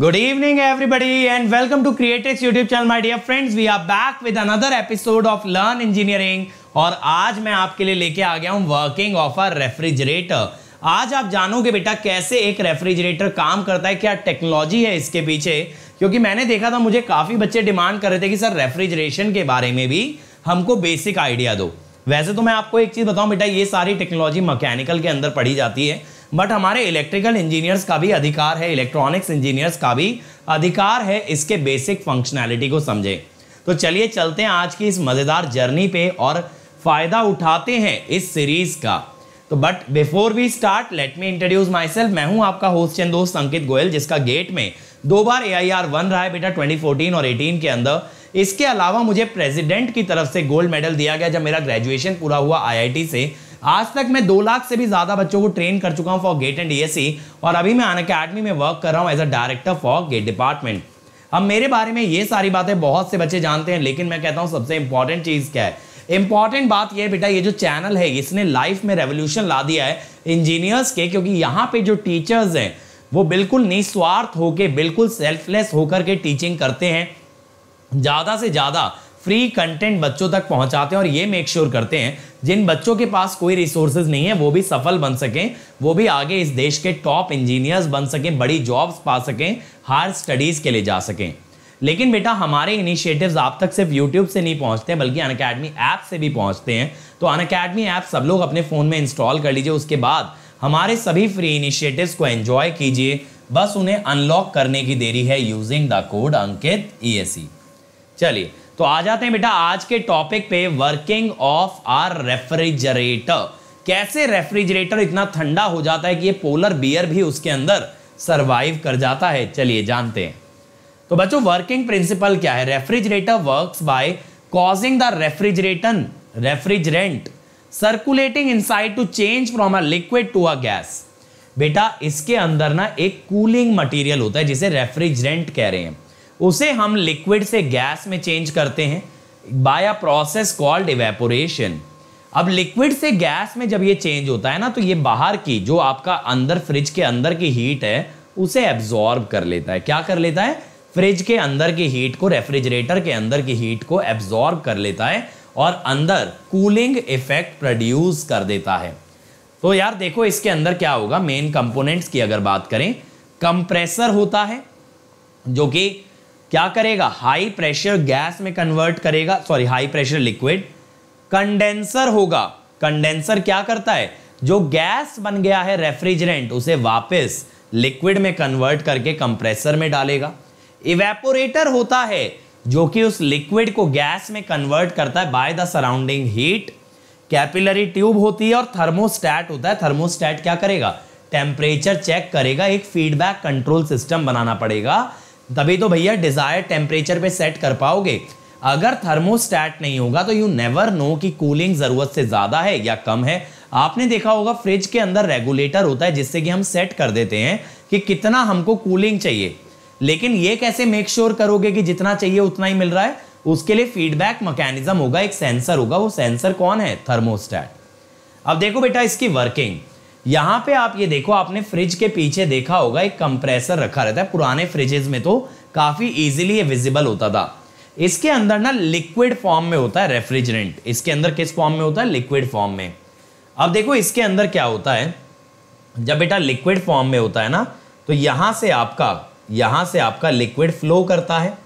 Good evening everybody and welcome to Creatix YouTube channel my dear friends we are back with another episode of learn engineering और आज मैं आपके लिए लेके आ गया हूँ वर्किंग ऑफ अ रेफ्रिजरेटर आज आप जानोगे बेटा कैसे एक रेफ्रिजरेटर काम करता है क्या टेक्नोलॉजी है इसके पीछे क्योंकि मैंने देखा था मुझे काफ़ी बच्चे डिमांड कर रहे थे कि सर रेफ्रिजरेशन के बारे में भी हमको बेसिक आइडिया दो वैसे तो मैं आपको एक चीज़ बताऊं बेटा ये सारी टेक्नोलॉजी मैकेनिकल के अंदर पढ़ी जाती है बट हमारे इलेक्ट्रिकल इंजीनियर्स का भी अधिकार है इलेक्ट्रॉनिक्स इंजीनियर्स का भी अधिकार है इसके बेसिक फंक्शनैलिटी को समझें तो चलिए चलते हैं आज की इस मज़ेदार जर्नी पे और फ़ायदा उठाते हैं इस सीरीज़ का तो but before we start let me introduce myself मैं हूं आपका होस्ट चंद दोस्त अंकित गोयल जिसका गेट में दो बार ए आई आर वन रहा है बेटा 2014 और 18 के अंदर इसके अलावा मुझे प्रेसिडेंट की तरफ से गोल्ड मेडल दिया गया जब मेरा ग्रेजुएशन पूरा हुआ आईआईटी से आज तक मैं दो लाख से भी ज़्यादा बच्चों को ट्रेन कर चुका हूँ फॉर गेट एंड ई और अभी मैं अन अकेडमी में वर्क कर रहा हूँ as a director for GATE department अब मेरे बारे में ये सारी बातें बहुत से बच्चे जानते हैं लेकिन मैं कहता हूँ सबसे इंपॉर्टेंट चीज़ क्या है इंपॉर्टेंट बात यह बेटा ये जो चैनल है इसने लाइफ में रेवोल्यूशन ला दिया है इंजीनियर्स के क्योंकि यहाँ पे जो टीचर्स हैं वो बिल्कुल निस्वार्थ होके बिल्कुल सेल्फलेस होकर के टीचिंग करते हैं ज़्यादा से ज़्यादा फ्री कंटेंट बच्चों तक पहुंचाते हैं और ये मेक श्योर sure करते हैं जिन बच्चों के पास कोई रिसोर्सेज नहीं है वो भी सफल बन सकें वो भी आगे इस देश के टॉप इंजीनियर्स बन सकें बड़ी जॉब्स पा सकें हायर स्टडीज़ के लिए जा सकें लेकिन बेटा हमारे इनिशिएटिव्स आप तक सिर्फ यूट्यूब से नहीं पहुंचते हैं बल्कि अन अकेडमी ऐप से भी पहुंचते हैं तो अन अकेडमी ऐप सब लोग अपने फ़ोन में इंस्टॉल कर लीजिए उसके बाद हमारे सभी फ्री इनिशिएटिव्स को एंजॉय कीजिए बस उन्हें अनलॉक करने की देरी है using the code Ankit E e चलिए तो आ जाते हैं बेटा आज के टॉपिक पे वर्किंग ऑफ आर रेफ्रिजरेटर कैसे रेफ्रिजरेटर इतना ठंडा हो जाता है कि ये पोलर बियर भी उसके अंदर सरवाइव कर जाता है चलिए जानते हैं तो बच्चों वर्किंग प्रिंसिपल क्या है refrigerator works by causing the refrigeration refrigerant circulating inside to change from a liquid to a gas बेटा इसके अंदर ना एक कूलिंग मटेरियल होता है जिसे रेफ्रिजरेंट कह रहे हैं उसे हम लिक्विड से गैस में चेंज करते हैं by a process called evaporation अब लिक्विड से गैस में जब ये चेंज होता है ना तो ये बाहर की जो आपका अंदर फ्रिज के अंदर की हीट है उसे एब्जॉर्ब कर लेता है क्या कर लेता है फ्रिज के अंदर की हीट को रेफ्रिजरेटर के अंदर की हीट को एब्जॉर्ब कर लेता है और अंदर कूलिंग इफेक्ट प्रोड्यूस कर देता है तो यार देखो इसके अंदर क्या होगा मेन कंपोनेंट्स की अगर बात करें कंप्रेसर होता है जो कि क्या करेगा हाई प्रेशर गैस में कन्वर्ट करेगा sorry high pressure liquid condenser होगा कंडेंसर क्या करता है जो गैस बन गया है रेफ्रिजरेंट उसे वापस लिक्विड में कन्वर्ट करके कंप्रेसर में डालेगा इवेपोरेटर होता है जो कि उस लिक्विड को गैस में कन्वर्ट करता है by the surrounding heat capillary tube होती है और थर्मोस्टैट होता है थर्मोस्टैट क्या करेगा टेम्परेचर चेक करेगा एक फीडबैक कंट्रोल सिस्टम बनाना पड़ेगा तभी तो भैया डिजायर टेम्परेचर पे सेट कर पाओगे अगर थर्मोस्टैट नहीं होगा तो यू नेवर नो कि कूलिंग ज़रूरत से ज़्यादा है या कम है आपने देखा होगा फ्रिज के अंदर रेगुलेटर होता है जिससे कि हम सेट कर देते हैं कि कितना हमको कूलिंग चाहिए लेकिन ये कैसे मेक श्योर sure करोगे कि जितना चाहिए उतना ही मिल रहा है उसके लिए फीडबैक मैकेनिज्म होगा एक सेंसर होगा वो सेंसर कौन है थर्मोस्टैट अब देखो बेटा इसकी वर्किंग यहाँ पे आप ये देखो आपने फ्रिज के पीछे देखा होगा एक कंप्रेसर रखा रहता है पुराने फ्रिजेज में तो काफ़ी इजीली ये विजिबल होता था इसके अंदर ना लिक्विड फॉर्म में होता है रेफ्रिजरेंट इसके अंदर किस फॉर्म में होता है लिक्विड फॉर्म में अब देखो इसके अंदर क्या होता है जब बेटा लिक्विड फॉर्म में होता है ना तो यहां से आपका यहां से आपका लिक्विड फ्लो करता है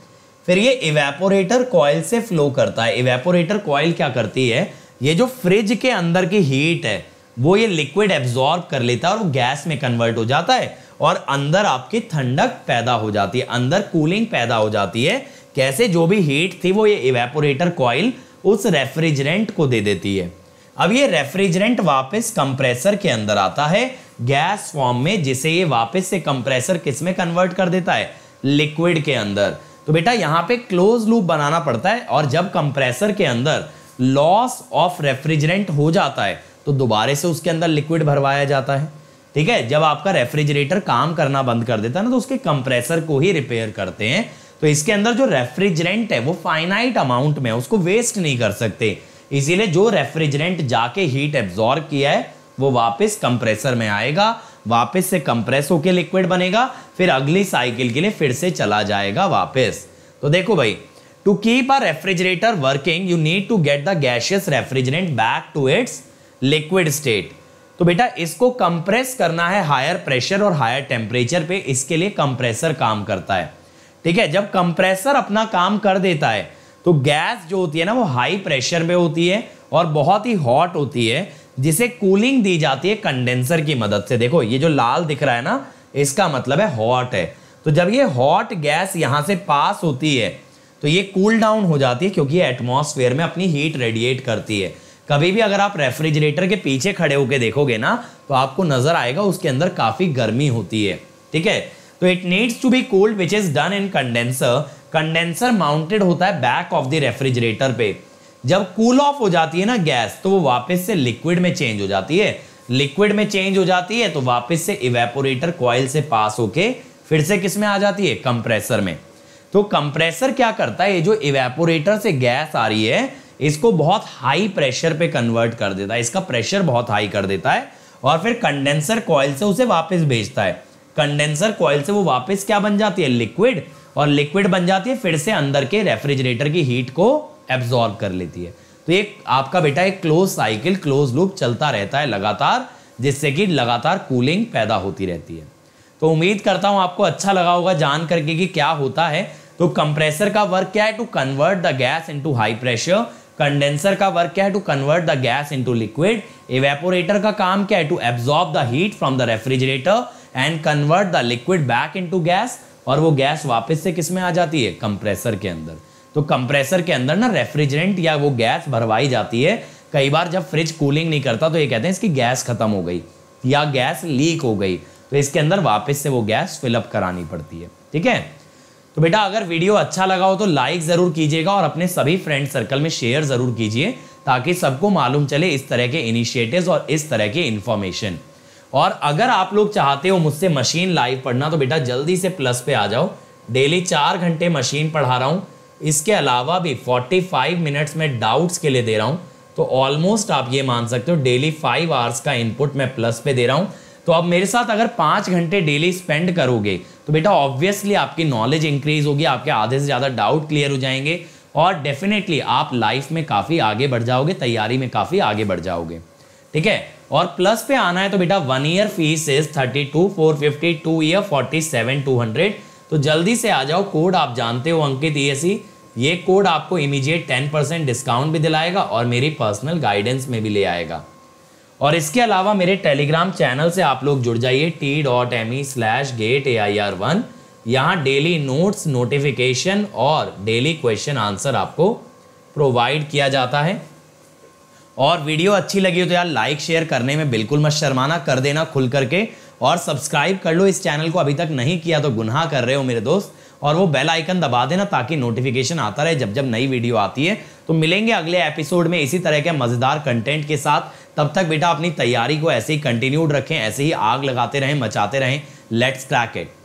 फिर ये इवेपोरेटर कॉयल से फ्लो करता है इवेपोरेटर कॉयल क्या करती है ये जो फ्रिज के अंदर की हीट है वो ये लिक्विड एब्जॉर्ब कर लेता है और वो गैस में कन्वर्ट हो जाता है और अंदर आपकी ठंडक पैदा हो जाती है अंदर कूलिंग पैदा हो जाती है कैसे जो भी हीट थी वो ये इवेपोरेटर कॉइल उस रेफ्रिजरेंट को दे देती है अब ये रेफ्रिजरेंट वापस कंप्रेसर के अंदर आता है गैस फॉर्म में जिसे ये वापस से कंप्रेसर किस में कन्वर्ट कर देता है लिक्विड के अंदर तो बेटा यहाँ पे क्लोज लूप बनाना पड़ता है और जब कंप्रेसर के अंदर लॉस ऑफ रेफ्रिजरेंट हो जाता है तो दोबारे से उसके अंदर लिक्विड भरवाया जाता है ठीक है जब आपका रेफ्रिजरेटर काम करना बंद कर देता है ना तो उसके कंप्रेसर को ही रिपेयर करते हैं तो इसके अंदर जो रेफ्रिजरेंट है वो फाइनाइट अमाउंट में उसको वेस्ट नहीं कर सकते इसीलिए जो रेफ्रिजरेंट जाके हीट एब्जॉर्ब किया है वो वापस कंप्रेसर में आएगा वापस से कंप्रेस होके लिक्विड बनेगा फिर अगली साइकिल के लिए फिर से चला जाएगा वापस तो देखो भाई to keep a refrigerator working you need to get the gaseous refrigerant back to its liquid state तो बेटा इसको कंप्रेस करना है हायर प्रेशर और हायर टेम्परेचर पे इसके लिए कंप्रेसर काम करता है ठीक है जब कंप्रेसर अपना काम कर देता है तो गैस जो होती है ना वो हाई प्रेशर में होती है और बहुत ही हॉट होती है जिसे कूलिंग दी जाती है कंडेंसर की मदद से देखो ये जो लाल दिख रहा है ना इसका मतलब है हॉट है तो जब ये हॉट गैस यहाँ से पास होती है तो ये कूल cool डाउन हो जाती है क्योंकि एटमॉस्फेयर में अपनी हीट रेडिएट करती है कभी भी अगर आप रेफ्रिजरेटर के पीछे खड़े होकर देखोगे ना तो आपको नजर आएगा उसके अंदर काफी गर्मी होती है ठीक है तो it needs to be cold which is done in condenser condenser mounted होता है बैक ऑफ द रेफ्रिजरेटर पे जब कूल ऑफ हो जाती है ना गैस तो वो वापस से लिक्विड में चेंज हो जाती है लिक्विड में चेंज हो जाती है तो वापस से इवेपोरेटर कॉयल से पास होके फिर से किस में आ जाती है कंप्रेसर में तो कंप्रेसर क्या करता है ये जो इवेपोरेटर से गैस आ रही है इसको बहुत हाई प्रेशर पे कन्वर्ट कर देता है इसका प्रेशर बहुत हाई कर देता है और फिर कंडेंसर कॉयल से उसे वापस भेजता है कंडेंसर कॉयल से वो वापस क्या बन जाती है लिक्विड और लिक्विड बन जाती है फिर से अंदर के रेफ्रिजरेटर की हीट को एब्जॉर्ब कर लेती है तो एक आपका बेटा एक क्लोज साइकिल क्लोज लूप चलता रहता है लगातार जिससे कि लगातार कूलिंग पैदा होती रहती है तो उम्मीद करता हूं आपको अच्छा लगा होगा जान करके कि क्या होता है तो कंप्रेसर का वर्क क्या है to convert the gas into high pressure condenser का वर्क क्या है to convert the gas into liquid evaporator का काम क्या है to absorb the heat from the refrigerator and convert the liquid back into gas और वो गैस वापस से किस में आ जाती है कंप्रेसर के अंदर तो कंप्रेसर के अंदर ना रेफ्रिजरेंट या वो गैस भरवाई जाती है कई बार जब फ्रिज कूलिंग नहीं करता तो ये कहते हैं इसकी गैस खत्म हो गई या गैस लीक हो गई तो इसके अंदर वापस से वो गैस फिलअप करानी पड़ती है ठीक है तो बेटा अगर वीडियो अच्छा लगा हो तो लाइक ज़रूर कीजिएगा और अपने सभी फ्रेंड सर्कल में शेयर ज़रूर कीजिए ताकि सबको मालूम चले इस तरह के इनिशिएटिव्स और इस तरह के इन्फॉर्मेशन और अगर आप लोग चाहते हो मुझसे मशीन लाइव पढ़ना तो बेटा जल्दी से प्लस पे आ जाओ डेली चार घंटे मशीन पढ़ा रहा हूँ इसके अलावा भी 45 मिनट्स में डाउट्स के लिए दे रहा हूँ तो ऑलमोस्ट आप ये मान सकते हो डेली फाइव आवर्स का इनपुट मैं प्लस पे दे रहा हूँ तो अब मेरे साथ अगर पाँच घंटे डेली स्पेंड करोगे तो बेटा ऑब्वियसली आपकी नॉलेज इंक्रीज होगी आपके आधे से ज़्यादा डाउट क्लियर हो जाएंगे और डेफिनेटली आप लाइफ में काफ़ी आगे बढ़ जाओगे तैयारी में काफ़ी आगे बढ़ जाओगे ठीक है और प्लस पे आना है तो बेटा one year fees is thirty two four fifty two year forty seven two hundred तो जल्दी से आ जाओ कोड आप जानते हो अंकित ई e e। ये कोड आपको इमीजिएट टेन परसेंट डिस्काउंट भी दिलाएगा और मेरी पर्सनल गाइडेंस में भी ले आएगा और इसके अलावा मेरे टेलीग्राम चैनल से आप लोग जुड़ जाइए T dot M E slash get A I R one यहाँ डेली नोट्स नोटिफिकेशन और डेली क्वेश्चन आंसर आपको प्रोवाइड किया जाता है और वीडियो अच्छी लगी हो तो यार लाइक शेयर करने में बिल्कुल मत शर्माना कर देना खुल करके और सब्सक्राइब कर लो इस चैनल को अभी तक नहीं किया तो गुनाह कर रहे हो मेरे दोस्त और वो बेल आइकन दबा देना ताकि नोटिफिकेशन आता रहे जब जब नई वीडियो आती है तो मिलेंगे अगले एपिसोड में इसी तरह के मज़ेदार कंटेंट के साथ तब तक बेटा अपनी तैयारी को ऐसे ही कंटिन्यूड रखें ऐसे ही आग लगाते रहें मचाते रहें लेट्स क्रैक इट